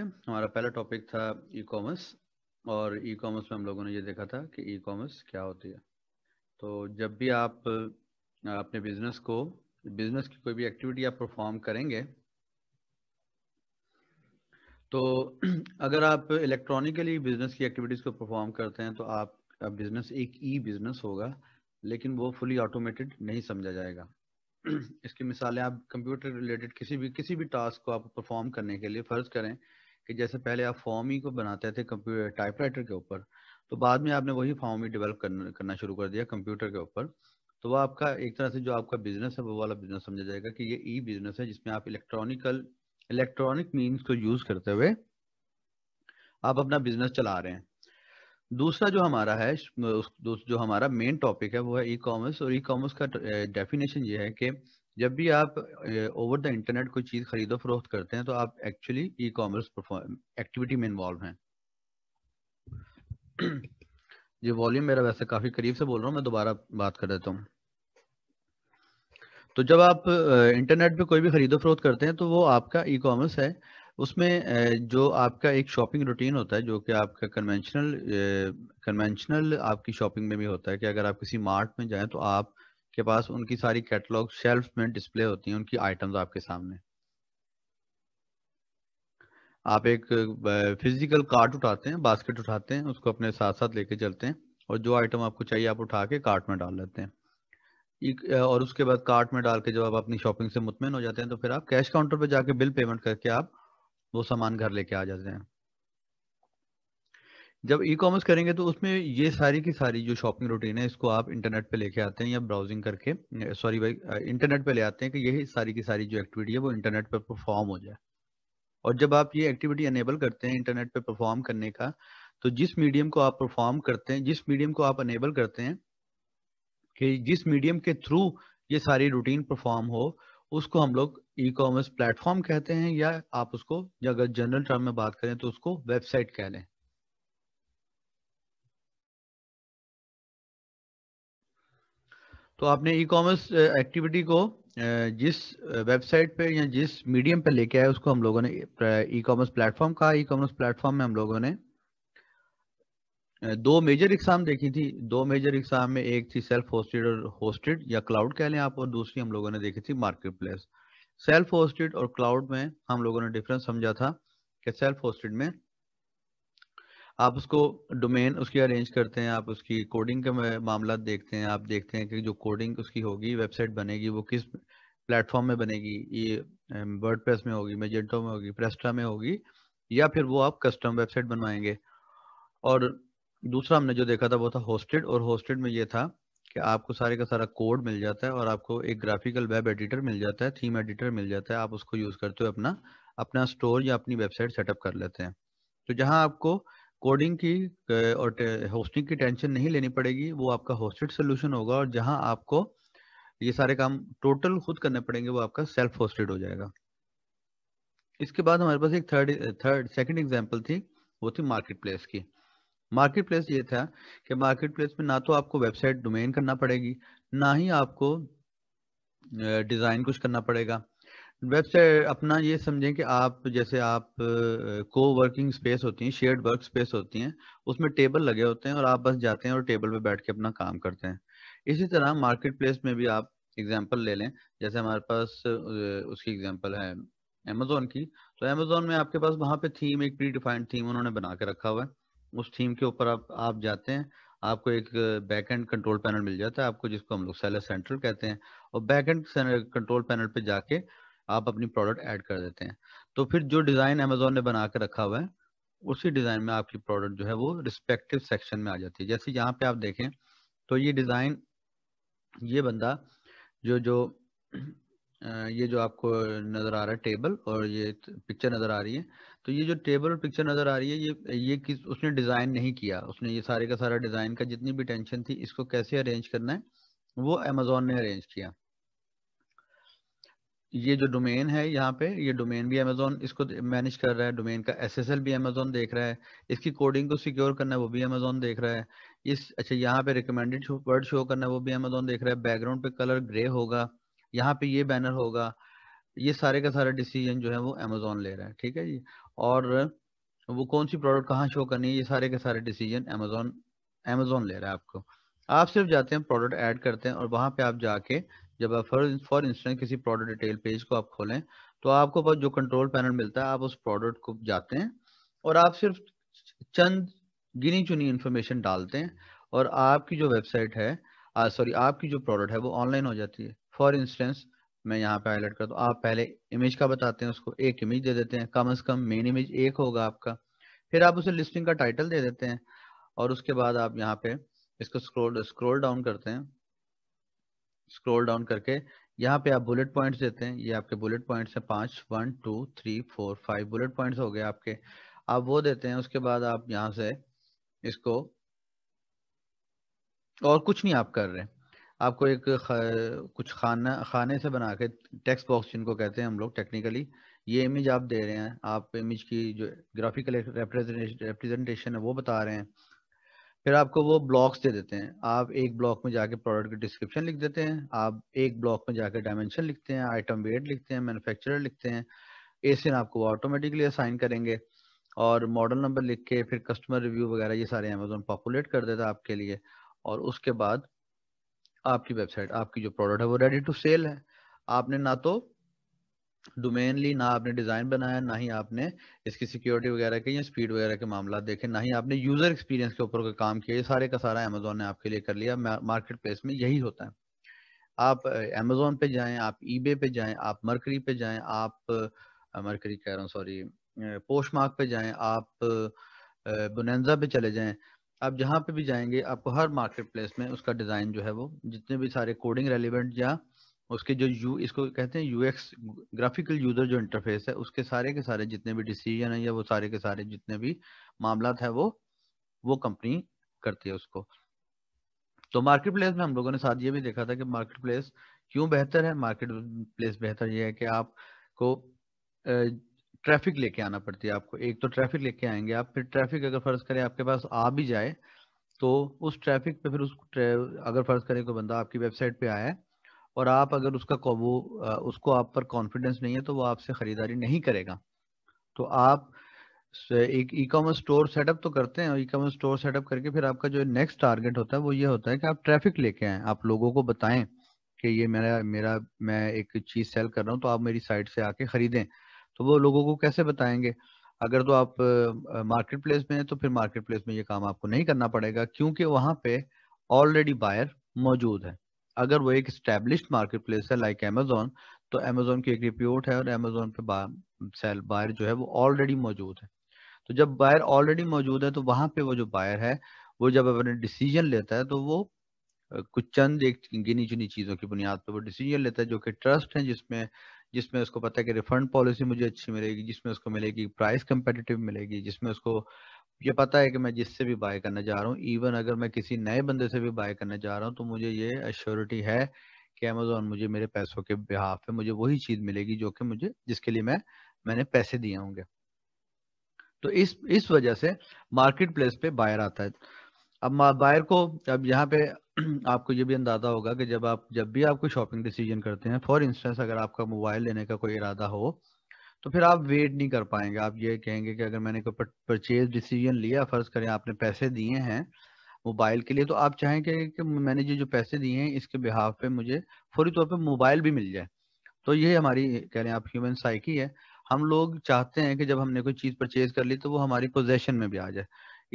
हमारा पहला टॉपिक था ई कॉमर्स और ई कॉमर्स में हम लोगों ने ये देखा था कि ई कॉमर्स क्या होती है तो जब भी आप अपने बिजनेस को बिजनेस की कोई भी एक्टिविटी आप परफॉर्म करेंगे तो अगर आप इलेक्ट्रॉनिकली बिजनेस की एक्टिविटीज को परफॉर्म करते हैं तो आपका बिजनेस एक ई बिजनेस होगा लेकिन वो फुली ऑटोमेटेड नहीं समझा जाएगा इसकी मिसालें आप कंप्यूटर रिलेटेड किसी भी किसी भी टास्क को आप परफॉर्म करने के लिए फर्ज करें कि जैसे पहले आप फॉर्म ही को बनाते थे कंप्यूटर टाइपराइटर के ऊपर तो बाद में आपने वही फॉर्म ही डेवलप करना, करना शुरू कर दिया कंप्यूटर के ऊपर तो वह आपका एक तरह से जो आपका बिजनेस है वो वाला बिजनेस समझा जाएगा कि ये ई बिजनेस है जिसमें आप इलेक्ट्रॉनिकल इलेक्ट्रॉनिक मीन्स को यूज करते हुए आप अपना बिजनेस चला रहे हैं दूसरा जो हमारा है जो हमारा मेन टॉपिक है वो है ई कॉमर्स और ई कॉमर्स का डेफिनेशन ये है कि जब भी आप ओवर द इंटरनेट कोई चीज़ खरीदो फरोख्त करते हैं तो आप एक्चुअली ई कॉमर्स एक्टिविटी में इन्वॉल्व हैं ये वॉल्यूम मेरा वैसे काफ़ी करीब से बोल रहा हूँ मैं दोबारा बात कर देता हूँ तो जब आप इंटरनेट पे कोई भी खरीदो फरोख्त करते हैं तो वो आपका ई कॉमर्स है उसमें जो आपका एक शॉपिंग रूटीन होता है जो कि आपका कन्वेंशनल कन्वेंशनल आपकी शॉपिंग में भी होता है कि अगर आप किसी मार्ट में जाएं तो आप के पास उनकी सारी कैटलॉग शेल्फ में डिस्प्ले होती हैं उनकी आइटम्स आपके सामने आप एक फिजिकल कार्ट उठाते हैं बास्केट उठाते हैं उसको अपने साथ साथ लेके चलते हैं और जो आइटम आपको चाहिए आप उठा के कार्ट में डाल लेते हैं और उसके बाद कार्ट में डाल के जब आप अपनी शॉपिंग से मुतमिन हो जाते हैं तो फिर आप कैश काउंटर पर जाके बिल पेमेंट करके आप वो सामान घर लेके आ जाते हैं जब ई कॉमर्स करेंगे तो उसमें ये सारी की सारी जो शॉपिंग रूटीन है इसको आप इंटरनेट पे लेके आते हैं या ब्राउजिंग करके सॉरी भाई इंटरनेट पे ले आते हैं कि यही सारी की सारी जो एक्टिविटी है वो इंटरनेट पर परफॉर्म हो जाए और जब आप ये एक्टिविटी अनेबल करते हैं इंटरनेट पे परफॉर्म करने का तो जिस मीडियम को आप परफॉर्म करते हैं जिस मीडियम को आप अनेबल करते हैं कि जिस मीडियम के थ्रू ये सारी रूटीन परफॉर्म हो उसको हम लोग ई कॉमर्स प्लेटफॉर्म कहते हैं या आप उसको या अगर जनरल टर्म में बात करें तो उसको वेबसाइट कह लें तो आपने ई कॉमर्स एक्टिविटी को जिस वेबसाइट पे या जिस मीडियम पे लेके आए उसको हम लोगों ने ई कॉमर्स प्लेटफॉर्म कहा ई कॉमर्स प्लेटफॉर्म में हम लोगों ने दो मेजर एग्जाम देखी थी दो मेजर एग्जाम में एक थी सेल्फ होस्टेड और होस्टेड या क्लाउड कह लें आप और दूसरी हम लोगों ने देखी थी मार्केट प्लेस सेल्फ होस्टेड और क्लाउड में हम लोगों ने डिफरेंस समझा था कि सेल्फ होस्टेड में आप उसको डोमेन उसकी अरेंज करते हैं आप उसकी कोडिंग का मामला देखते हैं आप देखते हैं कि जो कोडिंग उसकी होगी वेबसाइट बनेगी वो किस प्लेटफॉर्म में बनेगी ये वर्ड में होगी मेजेंटो में होगी प्रेस्ट्रा में होगी या फिर वो आप कस्टम वेबसाइट बनवाएंगे और दूसरा हमने जो देखा था वो था होस्टेड और होस्टेड में ये था कि आपको सारे का सारा कोड मिल जाता है और आपको एक ग्राफिकल वेब एडिटर मिल जाता है थीम एडिटर मिल जाता है आप उसको यूज़ करते हुए अपना अपना स्टोर या अपनी वेबसाइट सेटअप कर लेते हैं तो जहां आपको कोडिंग की और होस्टिंग की टेंशन नहीं लेनी पड़ेगी वो आपका होस्टेड सोल्यूशन होगा और जहां आपको ये सारे काम टोटल खुद करने पड़ेंगे वो आपका सेल्फ होस्टेड हो जाएगा इसके बाद हमारे पास एक थर्ड थर्ड सेकंड एग्जांपल थी वो थी मार्केट प्लेस की मार्केट प्लेस ये था कि मार्केट प्लेस में ना तो आपको वेबसाइट डोमेन करना पड़ेगी ना ही आपको डिज़ाइन कुछ करना पड़ेगा वैसे अपना ये समझें कि आप जैसे आप को वर्किंग स्पेस होती हैं शेयर्ड वर्क स्पेस होती हैं उसमें टेबल लगे होते हैं और आप बस जाते हैं और टेबल पे बैठ के अपना काम करते हैं इसी तरह मार्केट प्लेस में भी आप एग्जांपल ले लें जैसे हमारे पास उसकी एग्जांपल है अमेजोन की तो अमेजोन में आपके पास वहाँ पे थीम एक प्री डिफाइंड थीम उन्होंने बना के रखा हुआ है उस थीम के ऊपर आप आप जाते हैं आपको एक बैक एंड कंट्रोल पैनल मिल जाता है आपको जिसको हम लोग सेलर सेंट्रल कहते हैं और बैक एंड कंट्रोल पैनल पे जाके आप अपनी प्रोडक्ट ऐड कर देते हैं तो फिर जो डिज़ाइन अमेजोन ने बना के रखा हुआ है उसी डिज़ाइन में आपकी प्रोडक्ट जो है वो रिस्पेक्टिव सेक्शन में आ जाती है जैसे यहाँ पे आप देखें तो ये डिज़ाइन ये बंदा जो जो ये जो आपको नज़र आ रहा है टेबल और ये पिक्चर नज़र आ रही है तो ये जो टेबल और पिक्चर नज़र आ रही है ये ये किस उसने डिज़ाइन नहीं किया उसने ये सारे का सारा डिज़ाइन का जितनी भी टेंशन थी इसको कैसे अरेंज करना है वो अमेजोन ने अरेंज किया ये जो डोमेन है यहाँ पे ये डोमेन भी अमेजोन इसको मैनेज कर रहा है डोमेन का एसएसएल भी अमेजोन देख रहा है इसकी कोडिंग को सिक्योर करना है वो भी अमेजोन देख रहा है इस अच्छा यहाँ पे रिकमेंडेड वर्ड शो करना है वो भी अमेजोन देख रहा है बैकग्राउंड पे कलर ग्रे होगा यहाँ पे ये बैनर होगा ये सारे का सारा डिसीजन जो है वो अमेजोन ले रहा है ठीक है जी और वो कौन सी प्रोडक्ट कहाँ शो करनी है ये सारे के सारे डिसीजन अमेजोन अमेजोन ले रहा है आपको आप सिर्फ जाते हैं प्रोडक्ट ऐड करते हैं और वहाँ पे आप जाके जब आप फॉर इंस्टेंस किसी प्रोडक्ट डिटेल पेज को आप खोलें तो आपको बस जो कंट्रोल पैनल मिलता है आप उस प्रोडक्ट को जाते हैं और आप सिर्फ चंद गिनी चुनी इन्फॉर्मेशन डालते हैं और आपकी जो वेबसाइट है सॉरी आपकी जो प्रोडक्ट है वो ऑनलाइन हो जाती है फॉर इंस्टेंस मैं यहाँ पे हाईलाइट करता हूँ आप पहले इमेज का बताते हैं उसको एक इमेज दे देते हैं कम अज कम मेन इमेज एक होगा आपका फिर आप उसे लिस्टिंग का टाइटल दे देते हैं और उसके बाद आप यहाँ पे इसको स्क्रोल स्क्रोल डाउन करते हैं स्क्रोल डाउन करके यहाँ पे आप बुलेट पॉइंट्स देते हैं ये आपके बुलेट पॉइंट्स हैं पाँच one two three four five bullet points हो गए आपके आप वो देते हैं उसके बाद आप यहाँ से इसको और कुछ नहीं आप कर रहे आपको एक खा, कुछ खाना खाने से बना के टेक्स्ट बॉक्स जिनको कहते हैं हम लोग टेक्निकली ये इमेज आप दे रहे हैं आप इमेज की जो ग्राफिकल रिप्रेजेंटेशन है वो बता रहे हैं फिर आपको वो ब्लॉक्स दे देते हैं आप एक ब्लॉक में जाके प्रोडक्ट की डिस्क्रिप्शन लिख देते हैं आप एक ब्लॉक में जाके डायमेंशन लिखते हैं आइटम वेट लिखते हैं मैन्युफैक्चरर लिखते हैं एसिन आपको ऑटोमेटिकली असाइन करेंगे और मॉडल नंबर लिख के फिर कस्टमर रिव्यू वगैरह ये सारे अमेजोन पॉपुलेट कर देता है आपके लिए और उसके बाद आपकी वेबसाइट आपकी जो प्रोडक्ट है वो रेडी टू सेल है आपने ना तो डोमेनली ना आपने डिजाइन बनाया ना ही आपने इसकी सिक्योरिटी वगैरह के या स्पीड वगैरह के मामला देखे ना ही आपने यूजर एक्सपीरियंस के ऊपर काम किया ये सारे का सारा अमेजोन ने आपके लिए कर लिया मार्केट प्लेस में यही होता है आप अमेजोन पे जाएं आप ईबे पे जाएं आप मरकरी पे जाएं आप मरकरी कह रहा हूँ सॉरी पोस्ट मार्क पे जाएं आप बुनजा पे चले जाएं आप जहाँ पे भी जाएंगे आपको हर मार्केट प्लेस में उसका डिज़ाइन जो है वो जितने भी सारे कोडिंग रेलिवेंट या उसके जो यू इसको कहते हैं यूएक्स ग्राफिकल यूजर जो इंटरफेस है उसके सारे के सारे जितने भी डिसीजन है या वो सारे के सारे जितने भी मामला है वो वो कंपनी करती है उसको तो मार्केट प्लेस में हम लोगों ने साथ ये भी देखा था कि मार्केट प्लेस क्यों बेहतर है मार्केट प्लेस बेहतर ये है कि आपको ट्रैफिक लेके आना पड़ती है आपको एक तो ट्रैफिक लेके आएंगे आप फिर ट्रैफिक अगर फर्ज करें आपके पास आ भी जाए तो उस ट्रैफिक पे फिर उस अगर फर्ज करें कोई बंदा आपकी वेबसाइट पे आया है और आप अगर उसका वो उसको आप पर कॉन्फिडेंस नहीं है तो वो आपसे खरीदारी नहीं करेगा तो आप एक ई कॉमर्स स्टोर सेटअप तो करते हैं और ई कॉमर्स स्टोर सेटअप करके फिर आपका जो नेक्स्ट टारगेट होता है वो ये होता है कि आप ट्रैफिक लेके आए आप लोगों को बताएं कि ये मेरा मेरा मैं एक चीज़ सेल कर रहा हूँ तो आप मेरी साइट से आके खरीदें तो वो लोगों को कैसे बताएंगे अगर तो आप मार्केट प्लेस में हैं तो फिर मार्केट प्लेस में ये काम आपको नहीं करना पड़ेगा क्योंकि वहां पे ऑलरेडी बायर मौजूद है अगर वो एक स्टैब्लिश मार्केट प्लेस है लाइक अमेजोन तो अमेजोन की एक रिप्यूट है और अमेजोन पे बा, सेल बायर जो है वो ऑलरेडी मौजूद है तो जब बायर ऑलरेडी मौजूद है तो वहां पे वो जो बायर है वो जब अपने डिसीजन लेता है तो वो कुछ चंद एक गिनी चुनी चीजों की बुनियाद पर वो डिसीजन लेता है जो कि ट्रस्ट है जिसमें जिसमें उसको पता है कि रिफंड पॉलिसी मुझे अच्छी मिलेगी जिसमें उसको मिलेगी प्राइस कंपेटिटिव मिलेगी जिसमें उसको ये पता है कि मैं जिससे भी बाय करने जा रहा हूँ इवन अगर मैं किसी नए बंदे से भी बाय करने जा रहा हूँ तो मुझे ये अश्योरिटी है कि अमेजोन मुझे मेरे पैसों के बिहाफ पे मुझे वही चीज मिलेगी जो कि मुझे जिसके लिए मैं मैंने पैसे दिए होंगे तो इस इस वजह से मार्केट प्लेस पे बायर आता है अब बायर को अब यहाँ पे आपको ये भी अंदाजा होगा कि जब आप जब भी आप कोई शॉपिंग डिसीजन करते हैं फॉर इंस्टेंस अगर आपका मोबाइल लेने का कोई इरादा हो तो फिर आप वेट नहीं कर पाएंगे आप ये कहेंगे कि अगर मैंने कोई परचेज डिसीजन लिया फर्ज करें आपने पैसे दिए हैं मोबाइल के लिए तो आप चाहेंगे कि मैंने ये जो पैसे दिए हैं इसके बिहाफ पे मुझे फौरी तौर पे मोबाइल भी मिल जाए तो ये हमारी कह रहे हैं आप ह्यूमन साइकी है हम लोग चाहते हैं कि जब हमने कोई चीज़ परचेज कर ली तो वो हमारी पोजेशन में भी आ जाए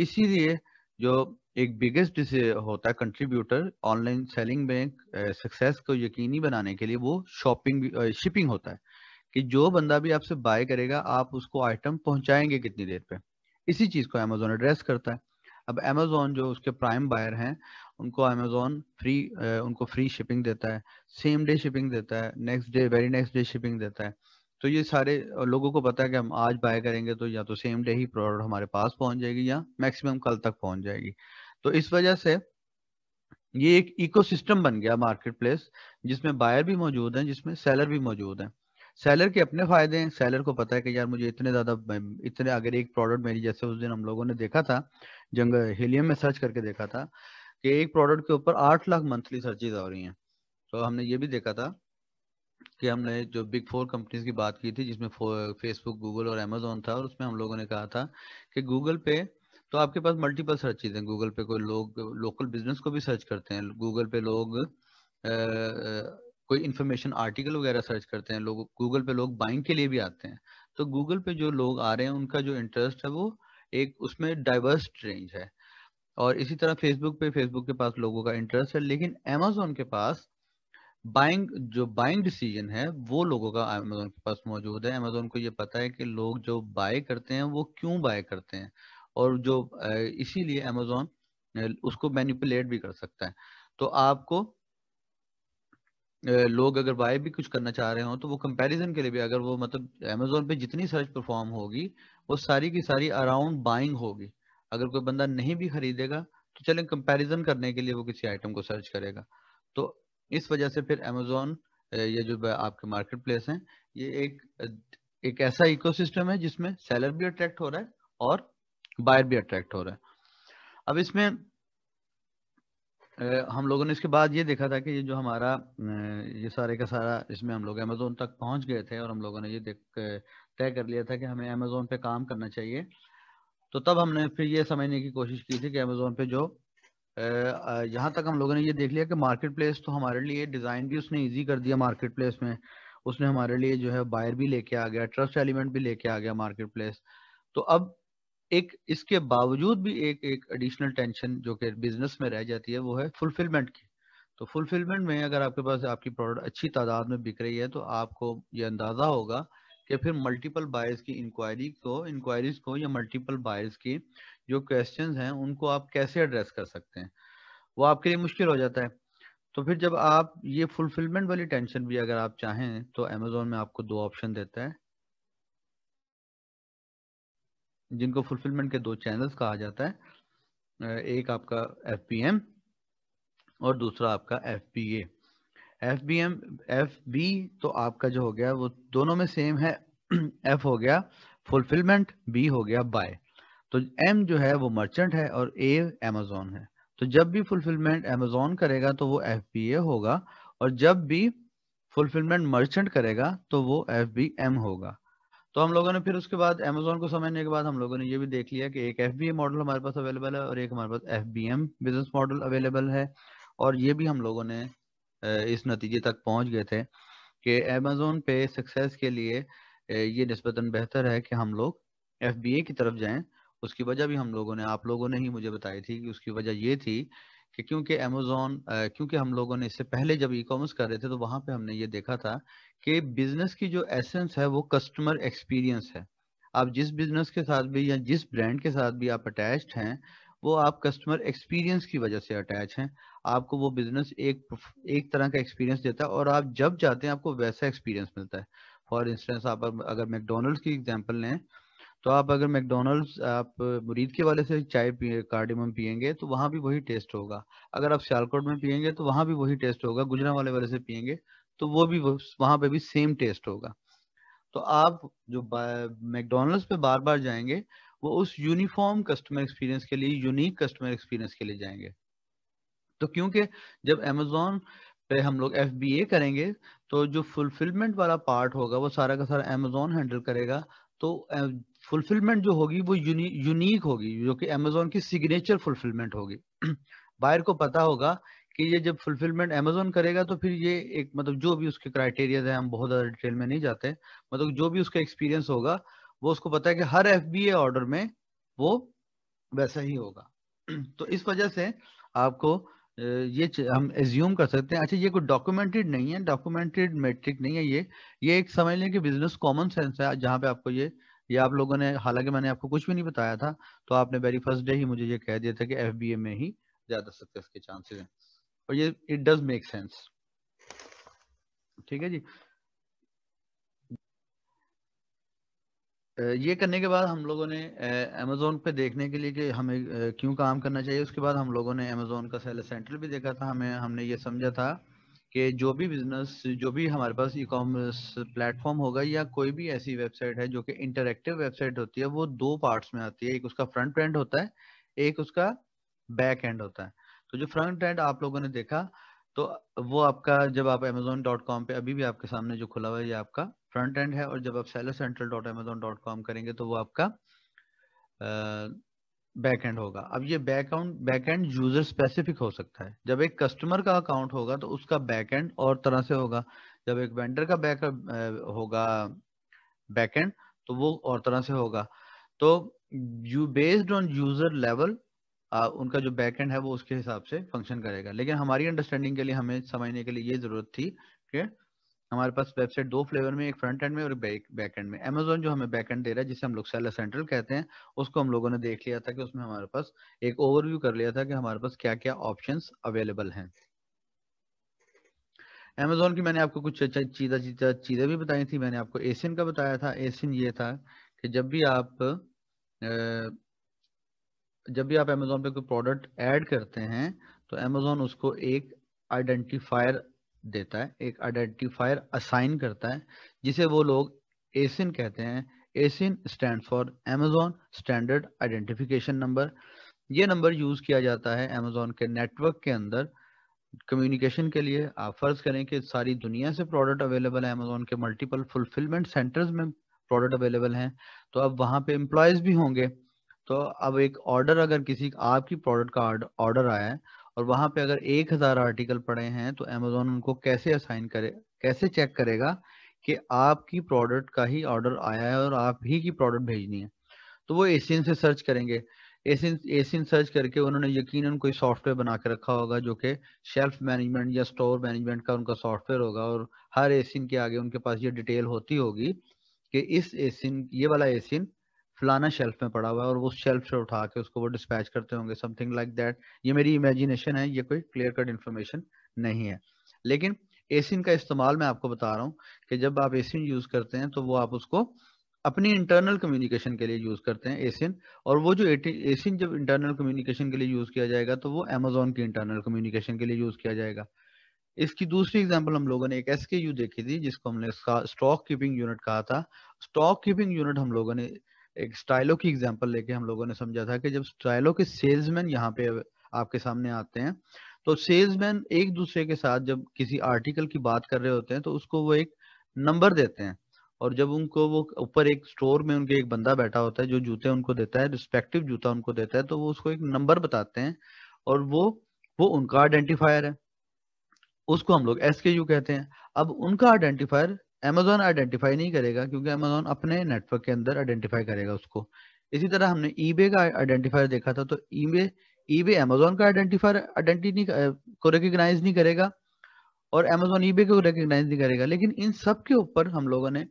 इसीलिए जो एक बिगेस्ट होता है कंट्रीब्यूटर ऑनलाइन सेलिंग में सक्सेस को यकीनी बनाने के लिए वो शॉपिंग शिपिंग होता है कि जो बंदा भी आपसे बाय करेगा आप उसको आइटम पहुंचाएंगे कितनी देर पे इसी चीज को अमेजोन एड्रेस करता है अब अमेजोन जो उसके प्राइम बायर हैं उनको अमेजोन फ्री उनको फ्री शिपिंग देता है सेम डे शिपिंग देता है next day very next day shipping देता है तो ये सारे लोगों को पता है कि हम आज बाय करेंगे तो या तो सेम डे ही प्रोडक्ट हमारे पास पहुंच जाएगी या मैक्सिमम कल तक पहुंच जाएगी तो इस वजह से ये एक इकोसिस्टम बन गया मार्केट प्लेस जिसमें बायर भी मौजूद हैं जिसमें सेलर भी मौजूद हैं सेलर के अपने फायदे हैं सेलर को पता है कि यार मुझे इतने ज्यादा इतने अगर एक प्रोडक्ट मेरी जैसे उस दिन हम लोगों ने देखा था जंग हीलियम में सर्च करके देखा था कि एक प्रोडक्ट के ऊपर आठ लाख मंथली सर्चेज आ रही हैं तो हमने ये भी देखा था कि हमने जो बिग फोर कंपनीज की बात की थी जिसमें फेसबुक गूगल और अमेजोन था और उसमें हम लोगों ने कहा था कि गूगल पे तो आपके पास मल्टीपल सर्चेज हैं गूगल पे कोई लोग लोकल बिजनेस को भी सर्च करते हैं गूगल पे लोग कोई इन्फॉर्मेशन आर्टिकल वगैरह सर्च करते हैं लोग गूगल पे लोग बाइंग के लिए भी आते हैं तो गूगल पे जो लोग आ रहे हैं उनका जो इंटरेस्ट है वो एक उसमें डाइवर्स रेंज है और इसी तरह फेसबुक पे फेसबुक के पास लोगों का इंटरेस्ट है लेकिन अमेजोन के पास बाइंग जो बाइंग डिसीजन है वो लोगों का अमेजोन के पास मौजूद है अमेजोन को ये पता है कि लोग जो बाय करते हैं वो क्यों बाय करते हैं और जो इसीलिए अमेजोन उसको मैनिपुलेट भी कर सकता है तो आपको लोग अगर बाय भी कुछ करना चाह रहे हो तो वो कंपैरिजन के लिए भी अगर वो मतलब अमेजोन पे जितनी सर्च परफॉर्म होगी वो सारी की सारी अराउंड बाइंग होगी अगर कोई बंदा नहीं भी खरीदेगा तो चलें कंपैरिजन करने के लिए वो किसी आइटम को सर्च करेगा तो इस वजह से फिर अमेजोन ये जो आपके मार्केट प्लेस हैं ये एक एक ऐसा इकोसिस्टम है जिसमें सेलर भी अट्रैक्ट हो रहा है और बायर भी अट्रैक्ट हो रहा है अब इसमें हम लोगों ने इसके बाद ये देखा था कि ये जो हमारा ये सारे का सारा इसमें हम लोग अमेजोन तक पहुंच गए थे और हम लोगों ने ये देख तय कर लिया था कि हमें अमेजोन पे काम करना चाहिए तो तब हमने फिर ये समझने की कोशिश की थी कि अमेजोन पे जो यहाँ तक हम लोगों ने ये देख लिया कि मार्केट प्लेस तो हमारे लिए डिज़ाइन भी उसने ईजी कर दिया मार्केट प्लेस में उसने हमारे लिए जो है बायर भी लेके आ गया ट्रस्ट एलिमेंट भी लेके आ गया मार्केट प्लेस तो अब एक इसके बावजूद भी एक एक एडिशनल टेंशन जो कि बिजनेस में रह जाती है वो है फुलफिलमेंट की तो फुलफिलमेंट में अगर आपके पास आपकी प्रोडक्ट अच्छी तादाद में बिक रही है तो आपको ये अंदाज़ा होगा कि फिर मल्टीपल बायर्स की इंक्वायरी को इंक्वायरीज को या मल्टीपल बायर्स की जो क्वेश्चन हैं उनको आप कैसे एड्रेस कर सकते हैं वो आपके लिए मुश्किल हो जाता है तो फिर जब आप ये फुलफिलमेंट वाली टेंशन भी अगर आप चाहें तो अमेजोन में आपको दो ऑप्शन देता है जिनको फुलफिलमेंट के दो चैनल्स कहा जाता है एक आपका एफ और दूसरा आपका F F B M F B तो आपका जो हो गया वो दोनों में सेम है एफ हो गया फुलफिलमेंट बी हो गया बाय तो एम जो है वो मर्चेंट है और ए एमेजोन है तो जब भी फुलफिलमेंट एमेजोन करेगा तो वो एफ बी ए होगा और जब भी फुलफिलमेंट मर्चेंट करेगा तो वो एफ बी एम होगा तो हम लोगों ने फिर उसके बाद एमेजोन को समझने के बाद हम लोगों ने ये भी देख लिया कि एक एफ मॉडल हमारे पास अवेलेबल है और एक हमारे पास एफ बिजनेस मॉडल अवेलेबल है और ये भी हम लोगों ने इस नतीजे तक पहुंच गए थे कि अमेजोन पे सक्सेस के लिए ये नस्बता बेहतर है कि हम लोग एफ की तरफ जाएं उसकी वजह भी हम लोगों ने आप लोगों ने ही मुझे बताई थी कि उसकी वजह ये थी कि क्योंकि अमेजोन क्योंकि हम लोगों ने इससे पहले जब ई कॉमर्स कर रहे थे तो वहां पे हमने ये देखा था कि बिजनेस की जो एसेंस है वो कस्टमर एक्सपीरियंस है आप जिस बिजनेस के साथ भी या जिस ब्रांड के साथ भी आप अटैच हैं वो आप कस्टमर एक्सपीरियंस की वजह से अटैच हैं आपको वो बिजनेस एक एक तरह का एक्सपीरियंस देता है और आप जब जाते हैं आपको वैसा एक्सपीरियंस मिलता है फॉर इंस्टेंस आप अगर मैकडोनल्ड की एग्जाम्पल लें तो आप अगर मैकडोनल्ड्स आप मुरीद के वाले से चाय पिए कार्डिमम पियेंगे तो वहाँ भी वही टेस्ट होगा अगर आप सियालकोट में पियेंगे तो वहाँ भी वही टेस्ट होगा गुजरा वाले वाले से पियेंगे तो वो भी वहाँ पे भी सेम टेस्ट होगा तो आप जो मैकडोनल्ड्स पे बार बार जाएंगे वो उस यूनिफॉर्म कस्टमर एक्सपीरियंस के लिए यूनिक कस्टमर एक्सपीरियंस के लिए जाएंगे तो क्योंकि जब एमेजोन पे हम लोग एफ बी ए करेंगे तो जो फुलफिलमेंट वाला पार्ट होगा वो सारा का सारा अमेजोन हैंडल करेगा तो फुलफिलमेंट जो होगी वो यूनी, यूनिक होगी जो कि अमेजोन की सिग्नेचर फुलफिलमेंट होगी बायर को पता होगा कि ये जब फुलफिलमेंट अमेजोन करेगा तो फिर ये एक मतलब जो भी उसके क्राइटेरियाज हैं हम बहुत ज्यादा डिटेल में नहीं जाते मतलब जो भी उसका एक्सपीरियंस होगा वो उसको पता है कि हर एफ ऑर्डर में वो वैसा ही होगा तो इस वजह से आपको ये हम एज्यूम कर सकते हैं अच्छा ये कोई डॉक्यूमेंटेड नहीं है डॉक्यूमेंटेड मेट्रिक नहीं है ये ये एक समझ लें कि बिजनेस कॉमन सेंस है जहाँ पे आपको ये ये आप लोगों ने हालांकि मैंने आपको कुछ भी नहीं बताया था तो आपने वेरी फर्स्ट डे ही मुझे ये कह दिया था कि एफ में ही ज्यादा सक्सेस के चांसेस हैं और ये इट डज मेक सेंस ठीक है जी ये करने के बाद हम लोगों ने अमेजोन पे देखने के लिए कि हमें क्यों काम करना चाहिए उसके बाद हम लोगों ने अमेजोन का सेलर सेंटर भी देखा था हमें हमने ये समझा था कि जो भी बिजनेस जो भी हमारे पास ई कॉमर्स प्लेटफॉर्म होगा या कोई भी ऐसी वेबसाइट है जो कि इंटरेक्टिव वेबसाइट होती है वो दो पार्ट्स में आती है एक उसका फ्रंट एंड होता है एक उसका बैक एंड होता है तो जो फ्रंट एंड आप लोगों ने देखा तो वो आपका जब आप अमेजोन डॉट कॉम पे अभी भी आपके सामने जो खुला हुआ है ये आपका फ्रंट एंड है और जब आप seller central dot Amazon dot com करेंगे तो वो आपका बैक होगा अब ये बैक बैक यूजर स्पेसिफिक हो सकता है जब एक कस्टमर का अकाउंट होगा तो उसका बैकहेंड और तरह से होगा जब एक वेंडर का बैक होगा बैकहेंड तो वो और तरह से होगा तो you based on user level उनका जो बैकहेंड है वो उसके हिसाब से फंक्शन करेगा लेकिन हमारी अंडरस्टैंडिंग के लिए हमें समझने के लिए ये जरूरत थी कि हमारे पास वेबसाइट दो फ्लेवर में एक फ्रंट एंड में और एक बैक एंड में अमेजोन जो हमें बैक एंड दे रहा है जिसे हम लोग सेलर सेंट्रल कहते हैं उसको हम लोगों ने देख लिया था कि उसमें हमारे पास एक ओवरव्यू कर लिया था कि हमारे पास क्या क्या ऑप्शन अवेलेबल हैं अमेजोन की मैंने आपको कुछ अच्छा चीज़ा चीज़ा चीज़ें भी बताई थी मैंने आपको एसियन का बताया था एसियन ये था कि जब भी आप जब भी आप अमेजोन पे कोई प्रोडक्ट ऐड करते हैं तो अमेजोन उसको एक आइडेंटिफायर देता है एक आइडेंटिफायर असाइन करता है जिसे वो लोग एसिन कहते हैं ASIN stand for Amazon standard identification number ये नंबर यूज किया जाता है अमेजोन के नेटवर्क के अंदर कम्युनिकेशन के लिए आप फर्ज करें कि सारी दुनिया से प्रोडक्ट अवेलेबल है अमेजोन के मल्टीपल फुलफिलमेंट सेंटर्स में प्रोडक्ट अवेलेबल हैं तो अब वहाँ पे एम्प्लॉयज भी होंगे तो अब एक ऑर्डर अगर किसी आपकी प्रोडक्ट का ऑर्डर आया है और वहां पे अगर एक हजार आर्टिकल पड़े हैं तो अमेजोन उनको कैसे असाइन करे कैसे चेक करेगा कि आपकी प्रोडक्ट का ही ऑर्डर आया है और आप ही की प्रोडक्ट भेजनी है तो वो एशियन से सर्च करेंगे एशियन एशियन सर्च करके उन्होंने यकीनन कोई सॉफ्टवेयर बना के रखा होगा जो कि शेल्फ मैनेजमेंट या स्टोर मैनेजमेंट का उनका सॉफ्टवेयर होगा और हर एशियन के आगे उनके पास ये डिटेल होती होगी कि इस एशियन ये वाला एशियन फलाना शेल्फ में पड़ा हुआ है और वो शेल्फ से उठा के उसको वो डिस्पैच करते होंगे समथिंग लाइक दैट ये मेरी इमेजिनेशन है ये कोई क्लियर कट इन्फॉर्मेशन नहीं है लेकिन एसिन का इस्तेमाल मैं आपको बता रहा हूँ कि जब आप एसिन यूज करते हैं तो वो आप उसको अपनी इंटरनल कम्युनिकेशन के लिए यूज करते हैं एसिन और वो जो एसिन जब इंटरनल कम्युनिकेशन के लिए यूज किया जाएगा तो वो अमेजोन की इंटरनल कम्युनिकेशन के लिए यूज किया जाएगा इसकी दूसरी एग्जांपल हम लोगों ने एक एसके देखी थी जिसको हमने स्टॉक कीपिंग यूनिट कहा था स्टॉक कीपिंग यूनिट हम लोगों ने एक स्टाइलो की एग्जांपल लेके हम लोगों ने समझा था कि जब स्टाइलो के सेल्समैन यहाँ पे आपके सामने आते हैं तो सेल्समैन एक दूसरे के साथ जब किसी आर्टिकल की बात कर रहे होते हैं तो उसको वो एक नंबर देते हैं और जब उनको वो ऊपर एक स्टोर में उनके एक बंदा बैठा होता है जो जूते उनको देता है रिस्पेक्टिव जूता उनको देता है तो वो उसको एक नंबर बताते हैं और वो वो उनका आइडेंटिफायर है उसको हम लोग एस यू कहते हैं अब उनका आइडेंटिफायर अमेजोन आइडेंटिफाई नहीं करेगा क्योंकि अमेजोन अपने नेटवर्क के अंदर आइडेंटिफाई करेगा उसको इसी तरह हमने ईबे का आइडेंटिफायर देखा था तो ईबे ईबे अमेजोन का आइडेंटिफायर आइडेंटिटी नहीं को रिकग्नाइज नहीं करेगा और अमेजोन ईबे को रिकग्नाइज नहीं करेगा लेकिन इन सब के ऊपर हम लोगों ने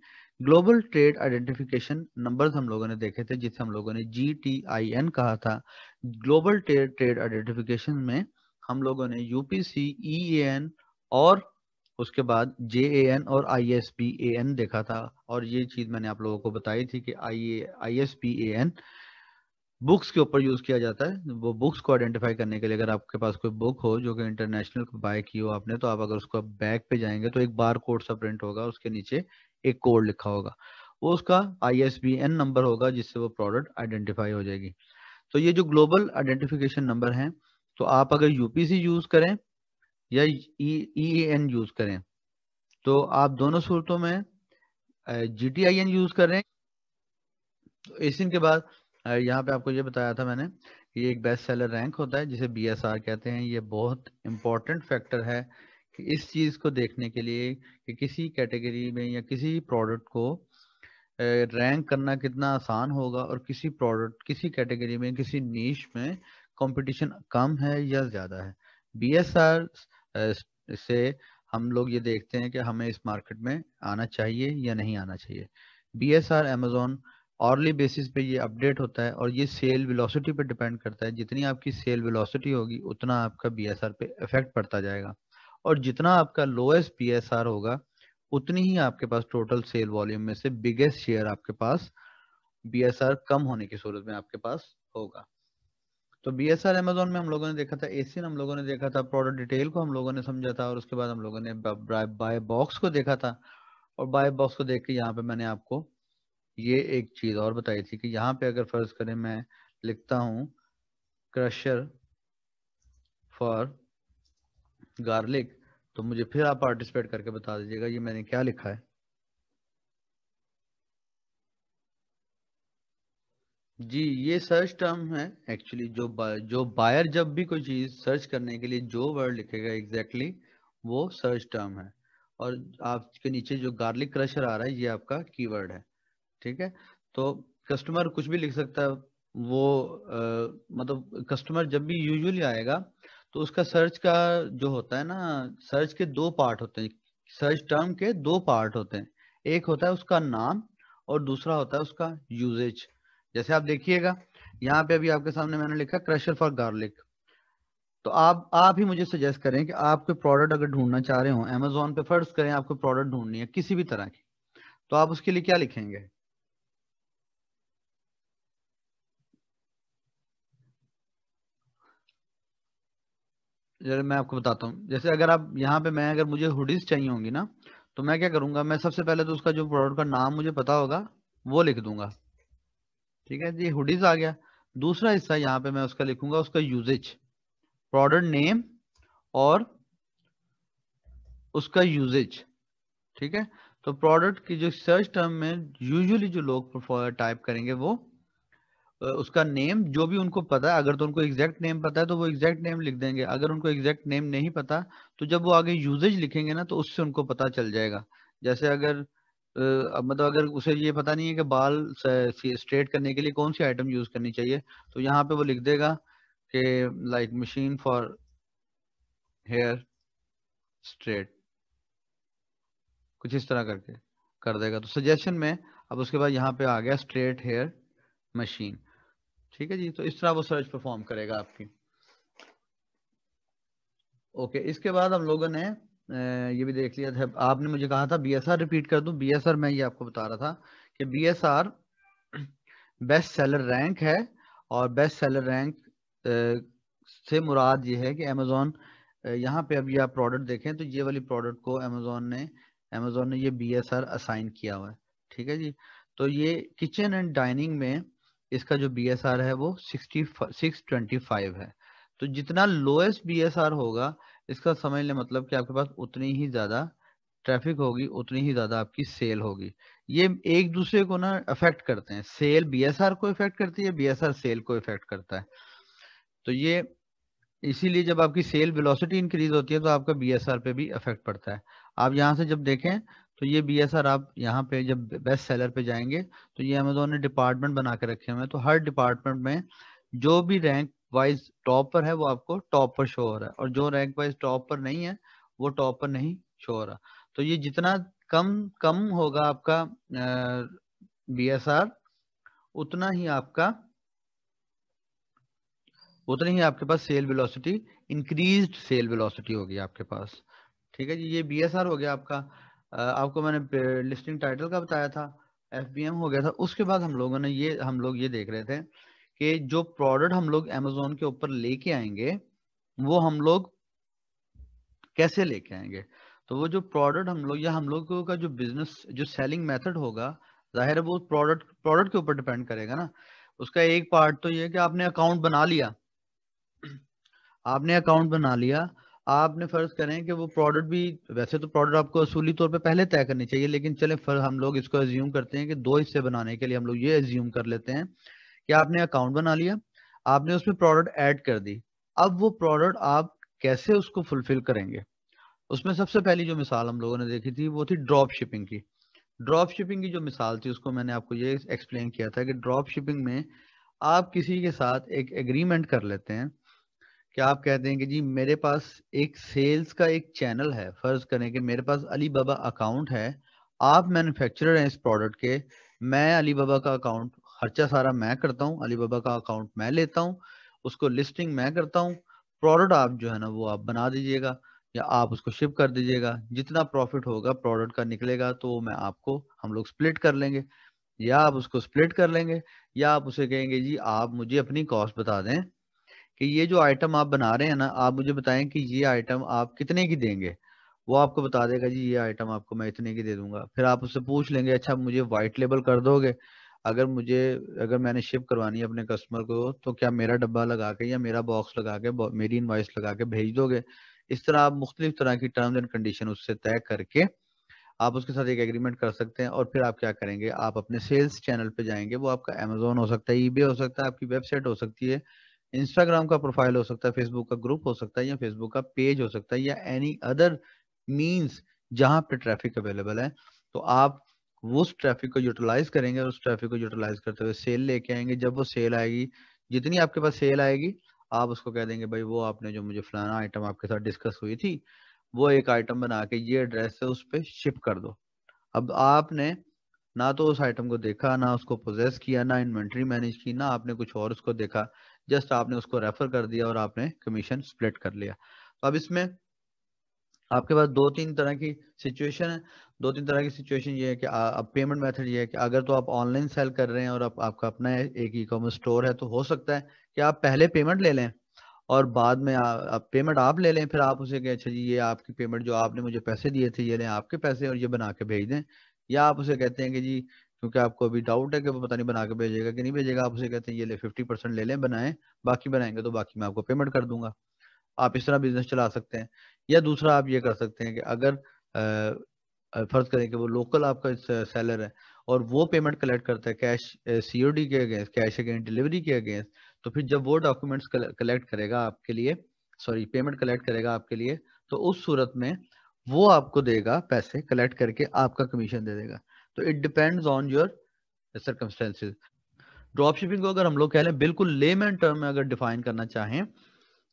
ग्लोबल ट्रेड आइडेंटिफिकेशन नंबर हम लोगों ने देखे थे जिसे हम लोगों ने जी टी आई एन कहा था ग्लोबल ट्रेड ट्रेड आइडेंटिफिकेशन में हम लोगों ने यूपीसी ई एन और उसके बाद जे ए एन और I S P A N देखा था और ये चीज मैंने आप लोगों को बताई थी कि I I S P A N books के ऊपर यूज किया जाता है वो बुक्स को आइडेंटिफाई करने के लिए अगर आपके पास कोई बुक हो जो कि इंटरनेशनल बाय की हो आपने तो आप अगर उसको बैक पे जाएंगे तो एक बार कोड सा प्रिंट होगा उसके नीचे एक कोड लिखा होगा वो उसका एन नंबर होगा जिससे वो प्रोडक्ट आइडेंटिफाई हो जाएगी तो ये जो ग्लोबल आइडेंटिफिकेशन नंबर है तो आप अगर यूपीसी यूज करें या ई एन यूज करें तो आप दोनों सूरतों में G T I N use कर रहे हैं एसिन तो के बाद यहाँ पे आपको ये बताया था मैंने कि एक बेस्ट सेलर रैंक होता है जिसे बी एस आर कहते हैं ये बहुत इंपॉर्टेंट फैक्टर है कि इस चीज़ को देखने के लिए कि किसी कैटेगरी में या किसी प्रोडक्ट को रैंक करना कितना आसान होगा और किसी प्रोडक्ट किसी कैटेगरी में किसी नीच में कंपटीशन कम है या ज़्यादा है बी एस आर से हम लोग ये देखते हैं कि हमें इस मार्केट में आना चाहिए या नहीं आना चाहिए B S R Amazon hourly basis पे ये अपडेट होता है और ये सेल वेलोसिटी पे डिपेंड करता है जितनी आपकी सेल वेलोसिटी होगी उतना आपका बी एस आर पे इफेक्ट पड़ता जाएगा और जितना आपका लोएस्ट बी एस आर होगा उतनी ही आपके पास टोटल सेल वॉल्यूम में से बिगेस्ट शेयर आपके पास बी एस आर कम होने की सूरत में आपके पास होगा तो बी एस आर एमेजोन में हम लोगों ने देखा था एसियन हम लोगों ने देखा था प्रोडक्ट डिटेल को हम लोगों ने समझा था और उसके बाद हम लोगों ने बाय बॉक्स को देखा था और बाय बॉक्स को देख के यहाँ पे मैंने आपको ये एक चीज और बताई थी कि यहाँ पे अगर फर्ज करें मैं लिखता हूँ क्रशर फॉर गार्लिक तो मुझे फिर आप पार्टिसिपेट करके बता दीजिएगा ये मैंने क्या लिखा है जी ये सर्च टर्म है एक्चुअली जो बा, जो बायर जब भी कोई चीज सर्च करने के लिए जो वर्ड लिखेगा एग्जैक्टली exactly, वो सर्च टर्म है और आपके नीचे जो गार्लिक क्रशर आ रहा है ये आपका कीवर्ड है ठीक है तो कस्टमर कुछ भी लिख सकता है वो आ, मतलब कस्टमर जब भी यूजुअली आएगा तो उसका सर्च का जो होता है ना सर्च के दो पार्ट होते हैं सर्च टर्म के दो पार्ट होते हैं एक होता है उसका नाम और दूसरा होता है उसका यूजेज जैसे आप देखिएगा यहाँ पे अभी आपके सामने मैंने लिखा क्रशर फॉर गार्लिक तो आप आप ही मुझे सजेस्ट करें कि आपके प्रोडक्ट अगर ढूंढना चाह रहे हो अमेजोन पे फर्ज करें आपको प्रोडक्ट ढूंढनी है किसी भी तरह की तो आप उसके लिए क्या लिखेंगे मैं आपको बताता हूँ जैसे अगर आप यहाँ पे मैं अगर मुझे हुडीज चाहिए होंगी ना तो मैं क्या करूंगा मैं सबसे पहले तो उसका जो प्रोडक्ट का नाम मुझे पता होगा वो लिख दूंगा ठीक है जी हुडीज आ गया दूसरा हिस्सा यहाँ पे मैं उसका लिखूंगा उसका यूजेज प्रोडक्ट नेम और उसका यूजेज ठीक है तो प्रोडक्ट की जो सर्च टर्म में यूजुअली जो लोग टाइप करेंगे वो उसका नेम जो भी उनको पता है अगर तो उनको एग्जैक्ट नेम पता है तो वो एग्जैक्ट नेम लिख देंगे अगर उनको एग्जैक्ट नेम नहीं पता तो जब वो आगे यूजेज लिखेंगे ना तो उससे उनको पता चल जाएगा जैसे अगर अब मतलब अगर उसे ये पता नहीं है कि बाल स्ट्रेट करने के लिए कौन सी आइटम यूज करनी चाहिए तो यहाँ पे वो लिख देगा कि like machine for hair straight कुछ इस तरह करके कर देगा तो सजेशन में अब उसके बाद यहाँ पे आ गया स्ट्रेट हेयर मशीन ठीक है जी तो इस तरह वो सर्च परफॉर्म करेगा आपकी ओके इसके बाद हम लोगों ने ये भी देख लिया था आपने मुझे कहा था बीएसआर रिपीट कर दूं बीएसआर मैं ये आपको बता रहा था कि बीएसआर बेस्ट सेलर रैंक है और बेस्ट सेलर रैंक से मुराद ये है कि अमेजोन यहाँ पे अभी आप प्रोडक्ट देखें तो ये वाली प्रोडक्ट को अमेजोन ने अमेजोन ने ये बी एस आर असाइन किया हुआ है ठीक है जी तो ये किचन एंड डाइनिंग में इसका जो बी एस आर है वो सिक्सटी सिक्स ट्वेंटी फाइव है तो जितना लोएस्ट बी एस आर होगा इसका समझ ले मतलब कि आपके पास उतनी ही ज़्यादा ट्रैफिक होगी उतनी ही ज़्यादा आपकी सेल होगी ये एक दूसरे को ना अफेक्ट करते हैं सेल बीएसआर को इफेक्ट करती है बीएसआर सेल को इफेक्ट करता है तो ये इसीलिए जब आपकी सेल वेलोसिटी इंक्रीज होती है तो आपका बीएसआर पे भी इफेक्ट पड़ता है आप यहाँ से जब देखें तो ये बी एस आर आप यहाँ पे जब बेस्ट सेलर पे जाएंगे तो ये अमेजोन ने डिपार्टमेंट बना के रखे हुए हैं तो हर डिपार्टमेंट में जो भी रैंक वाइज टॉप पर है वो आपको टॉप पर शो हो रहा है और जो रैंक वाइज टॉप पर नहीं है वो टॉप पर नहीं शो हो रहा तो ये जितना कम कम होगा आपका बी एस आर उतना ही आपका उतने ही आपके पास sale velocity increased sale velocity होगी आपके पास ठीक है जी ये बी एस आर हो गया आपका आपको मैंने लिस्टिंग टाइटल का बताया था एफ बी एम हो गया था उसके बाद हम लोगों ने ये हम लोग ये देख रहे थे कि जो प्रोडक्ट हम लोग अमेजोन के ऊपर लेके आएंगे वो हम लोग कैसे लेके आएंगे तो वो जो प्रोडक्ट हम लोग या हम लोगों का जो बिजनेस जो सेलिंग मेथड होगा जाहिर है वो प्रोडक्ट प्रोडक्ट के ऊपर डिपेंड करेगा ना उसका एक पार्ट तो ये कि आपने अकाउंट बना लिया आपने अकाउंट बना लिया आपने फर्ज करें कि वो प्रोडक्ट भी वैसे तो प्रोडक्ट आपको असूली तौर पे पहले तय करनी चाहिए लेकिन चले फर हम लोग इसको एज्यूम करते हैं कि दो हिस्से बनाने के लिए हम लोग ये एज्यूम कर लेते हैं कि आपने अकाउंट बना लिया आपने उसमें प्रोडक्ट ऐड कर दी अब वो प्रोडक्ट आप कैसे उसको फुलफिल करेंगे उसमें सबसे पहली जो मिसाल हम लोगों ने देखी थी वो थी ड्रॉप शिपिंग की ड्रॉप शिपिंग की जो मिसाल थी उसको मैंने आपको ये एक्सप्लेन किया था कि ड्रॉप शिपिंग में आप किसी के साथ एक एग्रीमेंट कर लेते हैं कि आप कहते हैं कि जी मेरे पास एक सेल्स का एक चैनल है फर्ज करें कि मेरे पास अली अकाउंट है आप मैन्युफैक्चरर हैं इस प्रोडक्ट के मैं अली का अकाउंट खर्चा सारा मैं करता हूँ अलीबाबा का अकाउंट मैं लेता हूँ उसको लिस्टिंग मैं करता हूँ प्रोडक्ट आप जो है ना वो आप बना दीजिएगा या आप उसको शिप कर दीजिएगा जितना प्रॉफिट होगा प्रोडक्ट का निकलेगा तो मैं आपको हम लोग स्प्लिट कर लेंगे या आप उसको स्प्लिट कर लेंगे या आप उसे कहेंगे जी आप मुझे अपनी कॉस्ट बता दें कि ये जो आइटम आप बना रहे हैं ना आप मुझे बताएं कि ये आइटम आप कितने की देंगे वो आपको बता देगा जी ये आइटम आपको मैं इतने की दे दूंगा फिर आप उससे पूछ लेंगे अच्छा मुझे व्हाइट लेबल कर दोगे अगर मुझे अगर मैंने शिप करवानी है अपने कस्टमर को तो क्या मेरा डब्बा लगा के या मेरा बॉक्स लगा के मेरी इन्वाइस लगा के भेज दोगे इस तरह आप मुख्तलिफ तरह की टर्म्स एंड कंडीशन उससे तय करके आप उसके साथ एक एग्रीमेंट कर सकते हैं और फिर आप क्या करेंगे आप अपने सेल्स चैनल पे जाएंगे वो आपका अमेजोन हो सकता है ई हो सकता है आपकी वेबसाइट हो सकती है इंस्टाग्राम का प्रोफाइल हो सकता है फेसबुक का ग्रुप हो सकता है या फेसबुक का पेज हो सकता है या एनी अदर मीन्स जहाँ पे ट्रैफिक अवेलेबल है तो आप उस ट्रैफिक को यूटिलाइज करेंगे और उस ट्रैफिक को यूटिलाइज करते हुए सेल लेके आएंगे जब वो सेल आएगी जितनी आपके पास सेल आएगी आप उसको कह देंगे भाई वो आपने जो मुझे फलाना आइटम आपके साथ डिस्कस हुई थी वो एक आइटम बना के ये एड्रेस है उस पर शिप कर दो अब आपने ना तो उस आइटम को देखा ना उसको प्रोजेस किया ना इन्वेंट्री मैनेज की ना आपने कुछ और उसको देखा जस्ट आपने उसको रेफर कर दिया और आपने कमीशन स्प्लिट कर लिया तो अब इसमें आपके पास दो तीन तरह की सिचुएशन है दो तीन तरह की सिचुएशन ये है कि अब पेमेंट मेथड ये है कि अगर तो आप ऑनलाइन सेल कर रहे हैं और आप, आपका अपना एक ई कॉमर्स स्टोर है तो हो सकता है कि आप पहले पेमेंट ले लें और बाद में आ, आ, पेमेंट आप ले लें फिर आप उसे कहें अच्छा जी ये आपकी पेमेंट जो आपने मुझे पैसे दिए थे ये लें आपके पैसे और ये बना के भेज दें या आप उसे कहते हैं कि जी क्योंकि आपको अभी डाउट है कि वो पता नहीं बना के भेजेगा कि नहीं भेजेगा आप उसे कहते हैं ये ले फिफ्टी परसेंट ले लें बनाएं बाकी बनाएंगे तो बाकी मैं आपको पेमेंट कर दूंगा आप इस तरह बिजनेस चला सकते हैं या दूसरा आप ये कर सकते हैं कि अगर फर्ज करें कि वो लोकल आपका सेलर है और वो पेमेंट कलेक्ट करता है कैश सीओडी के अगेंस्ट कैश अगेंस्ट डिलीवरी के अगेंस्ट तो फिर जब वो डॉक्यूमेंट्स कलेक्ट करेगा आपके लिए सॉरी पेमेंट कलेक्ट करेगा आपके लिए तो उस सूरत में वो आपको देगा पैसे कलेक्ट करके आपका कमीशन दे देगा तो it depends on your circumstances drop shipping को अगर हम लोग कह लें बिल्कुल लेमैन टर्म में अगर डिफाइन करना चाहें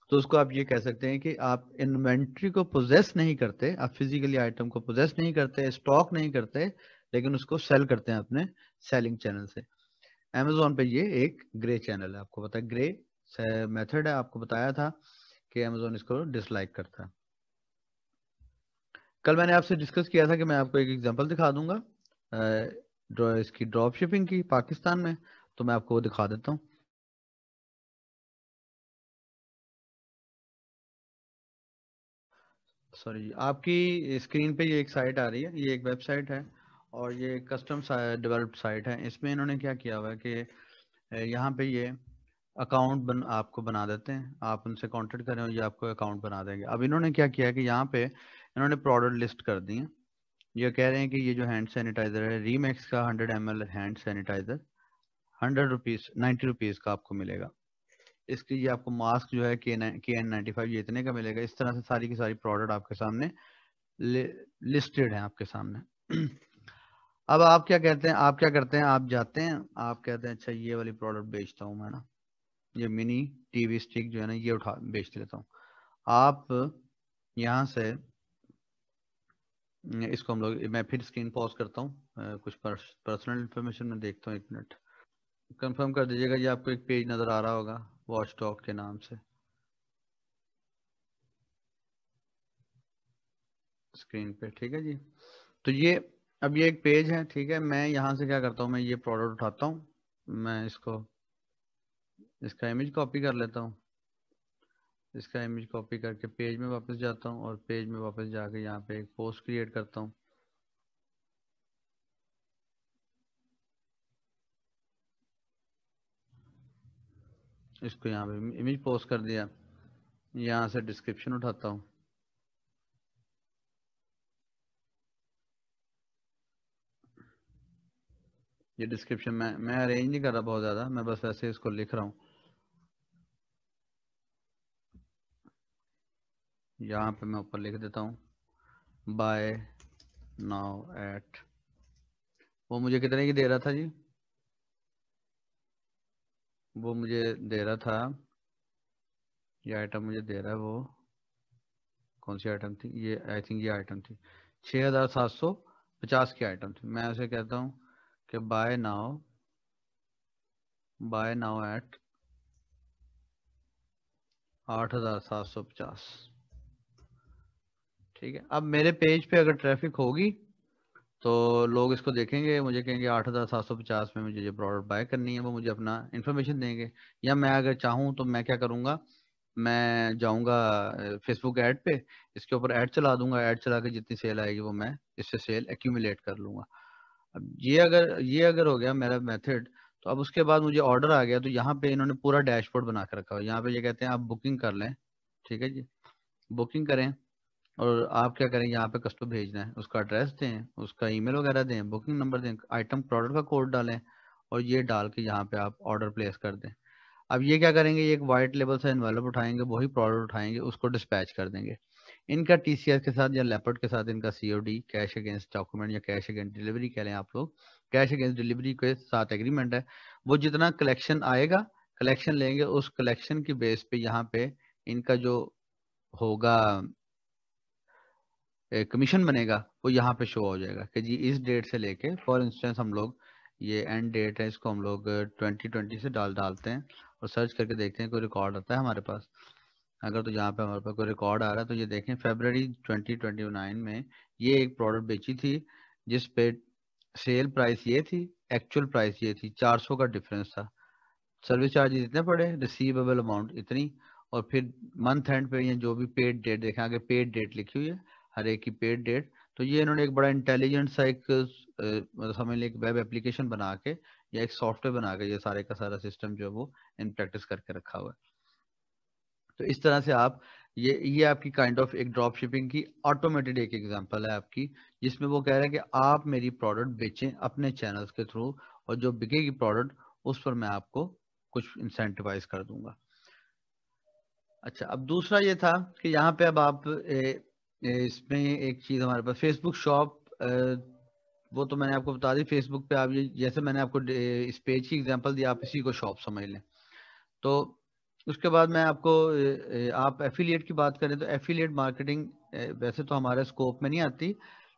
तो उसको आप ये कह सकते हैं कि आप इन्वेंट्री को प्रोजेस नहीं करते आप फिजिकली आइटम को प्रोजेस नहीं करते स्टॉक नहीं करते लेकिन उसको सेल करते हैं अपने सेलिंग चैनल से अमेजोन पे ये एक ग्रे चैनल है आपको पता है ग्रे मेथड है आपको बताया था कि अमेजोन इसको डिसलाइक करता है कल मैंने आपसे डिस्कस किया था कि मैं आपको एक एग्जांपल दिखा दूंगा इसकी ड्रॉप शिपिंग की पाकिस्तान में तो मैं आपको वो दिखा देता हूँ सॉरी जी आपकी स्क्रीन पे ये एक साइट आ रही है ये एक वेबसाइट है और ये कस्टम डेवलप्ड साइट है इसमें इन्होंने क्या किया हुआ है कि यहाँ पे ये अकाउंट बन आपको बना देते हैं आप उनसे कांटेक्ट करें और ये आपको अकाउंट बना देंगे अब इन्होंने क्या किया है कि यहाँ पे इन्होंने प्रोडक्ट लिस्ट कर दिए ये कह रहे हैं कि ये जो हैंड सैनिटाइजर है रीमैक्स का hundred M hand sanitiser hundred rupees ninety rupees का आपको मिलेगा इसके ये आपको मास्क जो है के एन नाइन्टी फाइव ये इतने का मिलेगा इस तरह से सारी की सारी प्रोडक्ट आपके सामने लिस्टेड है आपके सामने अब आप क्या कहते हैं आप क्या करते हैं आप जाते हैं आप कहते हैं अच्छा ये वाली प्रोडक्ट बेचता हूँ मैं ना ये मिनी टीवी स्टिक जो है ना ये उठा बेच लेता हूँ आप यहाँ से इसको हम लोग मैं फिर स्क्रीन पॉज करता हूँ कुछ पर्सनल इन्फॉर्मेशन में देखता हूँ एक मिनट कंफर्म कर दीजिएगा ये आपको एक पेज नज़र आ रहा होगा वॉच डॉग के नाम से स्क्रीन पे ठीक है जी तो ये अब ये एक पेज है ठीक है मैं यहाँ से क्या करता हूँ मैं ये प्रोडक्ट उठाता हूँ मैं इसको इसका इमेज कॉपी कर लेता हूँ इसका इमेज कॉपी करके पेज में वापस जाता हूँ और पेज में वापस जाके यहाँ पे एक पोस्ट क्रिएट करता हूँ इसको यहाँ पे इमेज पोस्ट कर दिया यहाँ से डिस्क्रिप्शन उठाता हूँ ये डिस्क्रिप्शन मैं मैं अरेंज नहीं कर रहा बहुत ज़्यादा मैं बस ऐसे इसको लिख रहा हूँ यहाँ पे मैं ऊपर लिख देता हूँ बाय नाउ एट वो मुझे कितने की दे रहा था जी वो मुझे दे रहा था ये आइटम मुझे दे रहा है वो कौन सी आइटम थी ये आई थिंक ये आइटम थी छः हज़ार सात सौ पचास की आइटम थी मैं उसे कहता हूँ कि buy now buy now at आठ हज़ार सात सौ पचास ठीक है अब मेरे पेज पे अगर ट्रैफिक होगी तो लोग इसको देखेंगे मुझे कहेंगे आठ हज़ार सात सौ पचास में मुझे ये प्रोडक्ट बाय करनी है वो मुझे अपना इन्फॉर्मेशन देंगे या मैं अगर चाहूँ तो मैं क्या करूँगा मैं जाऊँगा फेसबुक ऐड पे इसके ऊपर ऐड चला दूंगा ऐड चला के जितनी सेल आएगी वो मैं इससे सेल एक्यूमुलेट कर लूँगा अब ये अगर ये अगर हो गया मेरा मेथड तो अब उसके बाद मुझे ऑर्डर आ गया तो यहाँ पे इन्होंने पूरा डैशबोर्ड बना के रखा हुआ यहाँ पे ये कहते हैं आप बुकिंग कर लें ठीक है जी बुकिंग करें और आप क्या करें यहाँ पे कस्टमर भेजना है उसका एड्रेस दें उसका ईमेल वगैरह दें बुकिंग नंबर दें आइटम प्रोडक्ट का कोड डालें और ये डाल के यहाँ पे आप ऑर्डर प्लेस कर दें अब ये क्या करेंगे ये एक वाइट लेवल से इन्वेलप उठाएंगे वही प्रोडक्ट उठाएंगे उसको डिस्पैच कर देंगे इनका टी के साथ या लेपर्ड के साथ इनका सी कैश अगेंस्ट डॉक्यूमेंट या कैश अगेंस्ट डिलीवरी कह लें आप लोग कैश अगेंस्ट डिलीवरी के साथ एग्रीमेंट है वो जितना कलेक्शन आएगा कलेक्शन लेंगे उस कलेक्शन की बेस पे यहाँ पे इनका जो होगा कमीशन बनेगा वो यहाँ पे शो हो जाएगा कि जी इस डेट से लेके फॉर इंस्टेंस हम लोग ये एंड डेट है इसको हम लोग 2020 से डाल डालते हैं और सर्च करके देखते हैं कोई रिकॉर्ड आता है हमारे पास अगर तो यहाँ पे हमारे पास कोई रिकॉर्ड आ रहा है तो ये देखें फेबररी 2029 में ये एक प्रोडक्ट बेची थी जिस पे सेल प्राइस ये थी एक्चुअल प्राइस ये थी 400 का डिफरेंस था सर्विस चार्जेस इतने पड़े रिसीवेबल अमाउंट इतनी और फिर मंथ एंड पे ये जो भी पेड डेट देखें आगे पेड डेट लिखी हुई है हर एक की पेड डेट तो ये इन्होंने एक बड़ा इंटेलिजेंट सा एक मतलब समझ लें एक वेब एप्लीकेशन बना के या एक सॉफ्टवेयर बना के ये सारे का सारा सिस्टम जो है वो इन प्रैक्टिस करके रखा हुआ है तो इस तरह से आप ये ये आपकी काइंड ऑफ एक ड्रॉप शिपिंग की ऑटोमेटेड एक एग्जांपल है आपकी जिसमें वो कह रहे हैं कि आप मेरी प्रोडक्ट बेचें अपने चैनल्स के थ्रू और जो बिकेगी प्रोडक्ट उस पर मैं आपको कुछ इंसेंटिवाइज कर दूंगा अच्छा अब दूसरा ये था कि यहाँ पे अब आप इसमें एक चीज़ हमारे पास फेसबुक शॉप वो तो मैंने आपको बता दी फेसबुक पे आप जैसे मैंने आपको इस पेज की एग्जांपल दी आप इसी को शॉप समझ लें तो उसके बाद मैं आपको आप एफिलिएट की बात करें तो एफिलिएट मार्केटिंग वैसे तो हमारे स्कोप में नहीं आती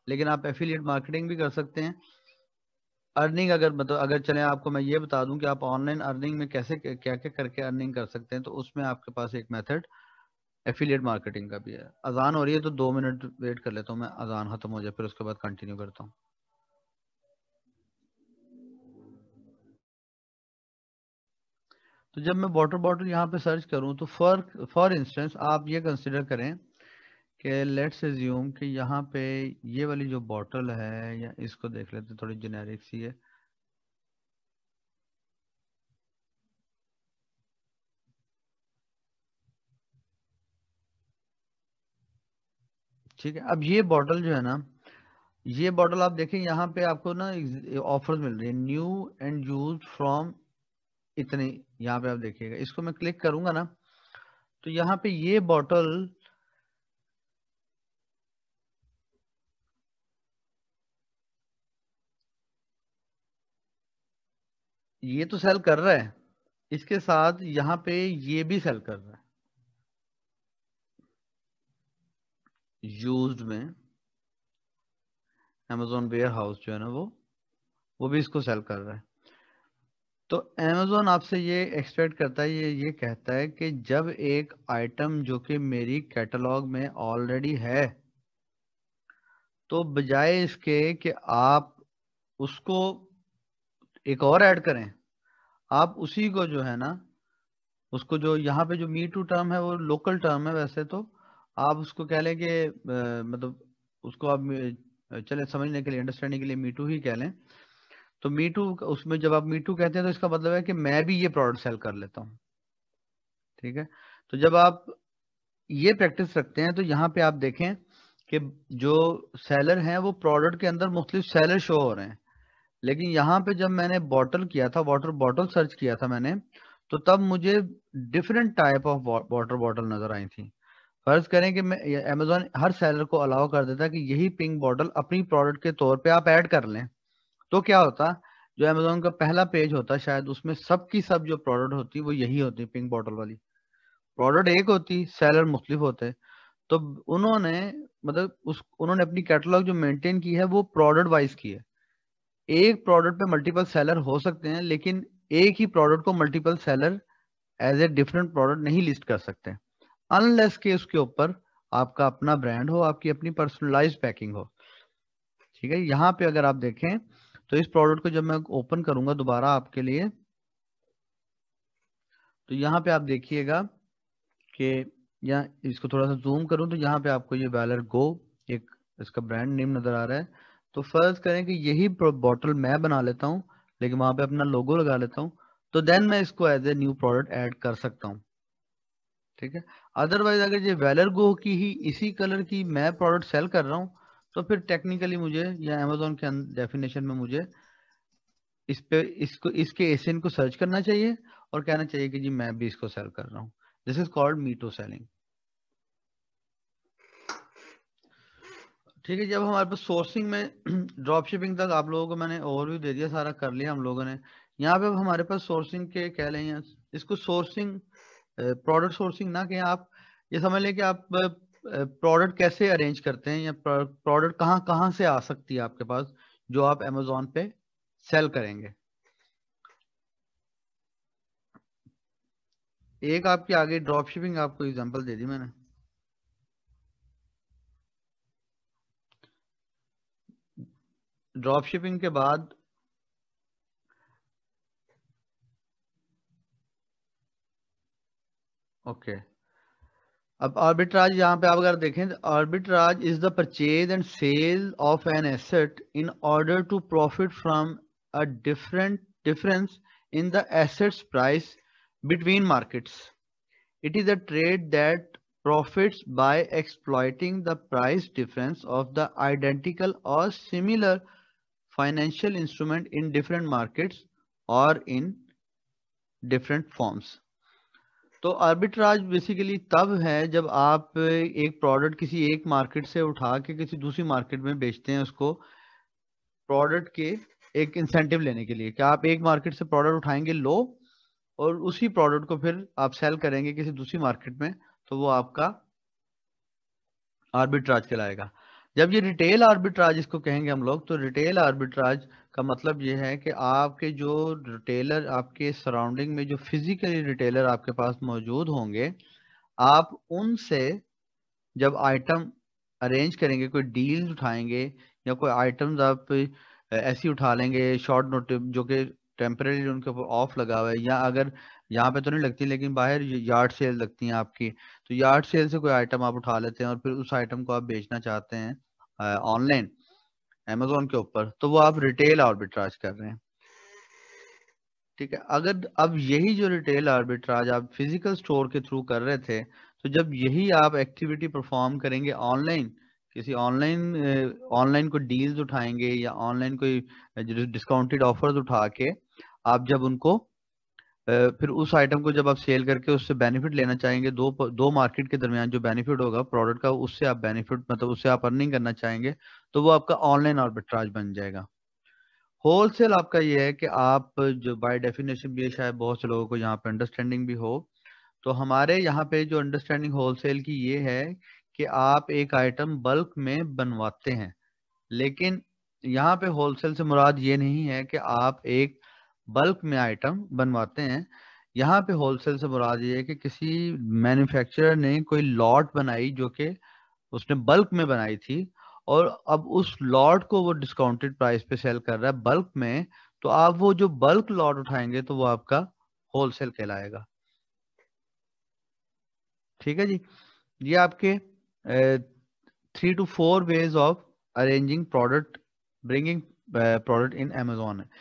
लेकिन आप एफिलिएट मार्केटिंग भी कर सकते हैं अर्निंग अगर मतलब अगर चले आपको मैं ये बता दूं कि आप ऑनलाइन अर्निंग में कैसे क्या क्या करके अर्निंग कर सकते हैं तो उसमें आपके पास एक मेथड एफिलियट मार्केटिंग का भी है अजान हो रही है तो दो मिनट वेट कर लेता हूँ मैं अजान खत्म हो जाए फिर उसके बाद कंटिन्यू करता हूँ तो जब मैं वाटर बॉटल यहाँ पे सर्च करूँ तो फॉर फॉर इंस्टेंस आप ये कंसिडर करें कि लेट्स एज्यूम कि यहाँ पे ये वाली जो बॉटल है या इसको देख लेते थोड़ी जेनेरिक सी है ठीक है अब ये बॉटल जो है ना ये बॉटल आप देखें यहाँ पे आपको ना ऑफर मिल रही है न्यू एंड यूज फ्रॉम इतने यहाँ पे आप देखिएगा इसको मैं क्लिक करूंगा ना तो यहाँ पे ये बॉटल ये तो सेल कर रहा है इसके साथ यहाँ पे ये भी सेल कर रहा है यूज में एमेजोन वेयर हाउस जो है ना वो वो भी इसको सेल कर रहा है तो अमेजोन आपसे ये एक्सपेक्ट करता है ये ये कहता है कि जब एक आइटम जो कि मेरी कैटलॉग में ऑलरेडी है तो बजाय इसके कि आप उसको एक और ऐड करें आप उसी को जो है ना उसको जो यहाँ पे जो मी टू टर्म है वो लोकल टर्म है वैसे तो आप उसको कह लें कि मतलब उसको आप चले समझने के लिए अंडरस्टैंडिंग के लिए मीटू ही कह लें तो मीटू उसमें जब आप मीटू कहते हैं तो इसका मतलब है कि मैं भी ये प्रोडक्ट सेल कर लेता हूँ ठीक है तो जब आप ये प्रैक्टिस रखते हैं तो यहाँ पे आप देखें कि जो सेलर हैं वो प्रोडक्ट के अंदर मुख्तलिफ सेलर शो हो रहे हैं लेकिन यहाँ पे जब मैंने बॉटल किया था वाटर बॉटल सर्च किया था मैंने तो तब मुझे different type of water bottle नजर आई थी फर्ज करें कि मैं अमेजोन हर सेलर को अलाउ कर देता कि यही पिंक बॉटल अपनी प्रोडक्ट के तौर पे आप ऐड कर लें तो क्या होता जो अमेजोन का पहला पेज होता शायद उसमें सब की सब जो प्रोडक्ट होती वो यही होती पिंक बॉटल वाली प्रोडक्ट एक होती सेलर मुख्तलिफ होते तो उन्होंने मतलब उस उन्होंने अपनी कैटलॉग जो मेंटेन की है वो प्रोडक्ट वाइज की है एक प्रोडक्ट पे मल्टीपल सेलर हो सकते हैं लेकिन एक ही प्रोडक्ट को multiple seller as a different product नहीं लिस्ट कर सकते हैं अनलेस के उसके ऊपर आपका अपना ब्रांड हो आपकी अपनी पर्सनलाइज पैकिंग हो ठीक है यहाँ पे अगर आप देखें तो इस प्रोडक्ट को जब मैं ओपन करूंगा दोबारा आपके लिए तो यहाँ पे आप देखिएगा कि यहाँ इसको थोड़ा सा जूम करूं तो यहाँ पे आपको ये वैलर गो एक इसका ब्रांड नेम नजर आ रहा है तो फर्ज करें कि यही बॉटल मैं बना लेता हूँ लेकिन वहां पे अपना लोगो लगा लेता हूँ तो देन मैं इसको as a new product add कर सकता हूँ ठीक है अदरवाइज अगर ये वेलर गो की ही इसी कलर की मैं प्रोडक्ट सेल कर रहा हूँ तो फिर टेक्निकली मुझे या अमेजोन के डेफिनेशन में मुझे इस पे इसको इसके एसिन को सर्च करना चाहिए और कहना चाहिए कि जी मैं भी इसको सेल कर रहा हूँ this is called me too selling ठीक है जब हमारे पास सोर्सिंग में ड्रॉप शिपिंग तक आप लोगों को मैंने ओवरव्यू दे दिया सारा कर लिया हम लोगों ने यहाँ पे अब हमारे पास सोर्सिंग के कह लें इसको सोर्सिंग प्रोडक्ट सोर्सिंग ना कहें आप ये समझ लें कि आप प्रोडक्ट कैसे अरेंज करते हैं या प्रोडक्ट कहाँ कहाँ से आ सकती है आपके पास जो आप अमेजोन पे सेल करेंगे एक आपके आगे ड्रॉप शिपिंग आपको एग्जांपल दे दी मैंने ड्रॉप शिपिंग के बाद okay. अब आर्बिट्राज यहाँ पे आप अगर देखें तो arbitrage is the purchase and sale of an asset in order to profit from a different difference in the assets price between markets. It is a trade that profits by exploiting the price difference of the identical or similar financial instrument in different markets or in different forms. तो arbitrage basically तब है जब आप एक product किसी एक market से उठा के किसी दूसरी मार्केट में बेचते हैं उसको प्रोडक्ट के एक इंसेंटिव लेने के लिए कि आप एक मार्केट से प्रोडक्ट उठाएंगे लो और उसी प्रोडक्ट को फिर आप सेल करेंगे किसी दूसरी मार्केट में तो वो आपका आर्बिट्राज कहलाएगा जब ये रिटेल आर्बिट्राज इसको कहेंगे हम लोग तो रिटेल आर्बिट्राज का मतलब ये है कि आपके जो रिटेलर आपके सराउंडिंग में जो फिजिकली रिटेलर आपके पास मौजूद होंगे आप उनसे जब आइटम अरेंज करेंगे कोई डील उठाएंगे या कोई आइटम्स आप ऐसी उठा लेंगे शॉर्ट नोट जो कि टेम्परेली उनके ऊपर ऑफ लगा हुआ है या अगर यहाँ पे तो नहीं लगती लेकिन बाहर यार्ड सेल लगती हैं आपकी तो यार्ड सेल से कोई आइटम आप उठा लेते हैं और फिर उस आइटम को आप बेचना चाहते हैं ऑनलाइन एमेजोन के ऊपर तो वो आप रिटेल आर्बिट्राज कर रहे हैं ठीक है अगर अब यही जो रिटेल आर्बिट्राज आप फिजिकल स्टोर के थ्रू कर रहे थे तो जब यही आप एक्टिविटी परफॉर्म करेंगे ऑनलाइन किसी ऑनलाइन ऑनलाइन कोई डील्स उठाएंगे या ऑनलाइन कोई डिस्काउंटेड ऑफर्स उठा के आप जब उनको फिर उस आइटम को जब आप सेल करके उससे बेनिफिट लेना चाहेंगे दो दो मार्केट के दरमियान जो बेनिफिट होगा प्रोडक्ट का उससे आप बेनिफिट मतलब उससे आप अर्निंग करना चाहेंगे तो वो आपका ऑनलाइन आर्बिट्राज बन जाएगा होलसेल आपका ये है कि आप जो बाय डेफिनेशन भी शायद बहुत से लोगों को यहाँ पे अंडरस्टैंडिंग भी हो तो हमारे यहाँ पे जो अंडरस्टैंडिंग होलसेल की ये है कि आप एक आइटम बल्क में बनवाते हैं लेकिन यहाँ पे होलसेल से मुराद ये नहीं है कि आप एक बल्क में आइटम बनवाते हैं यहाँ पे होलसेल से मुराद ये है कि किसी मैन्युफैक्चरर ने कोई लॉट बनाई जो कि उसने बल्क में बनाई थी और अब उस लॉट को वो डिस्काउंटेड प्राइस पे सेल कर रहा है बल्क में तो आप वो जो बल्क लॉट उठाएंगे तो वो आपका होलसेल कहलाएगा ठीक है जी ये आपके three two four ways of arranging product bringing product in Amazon है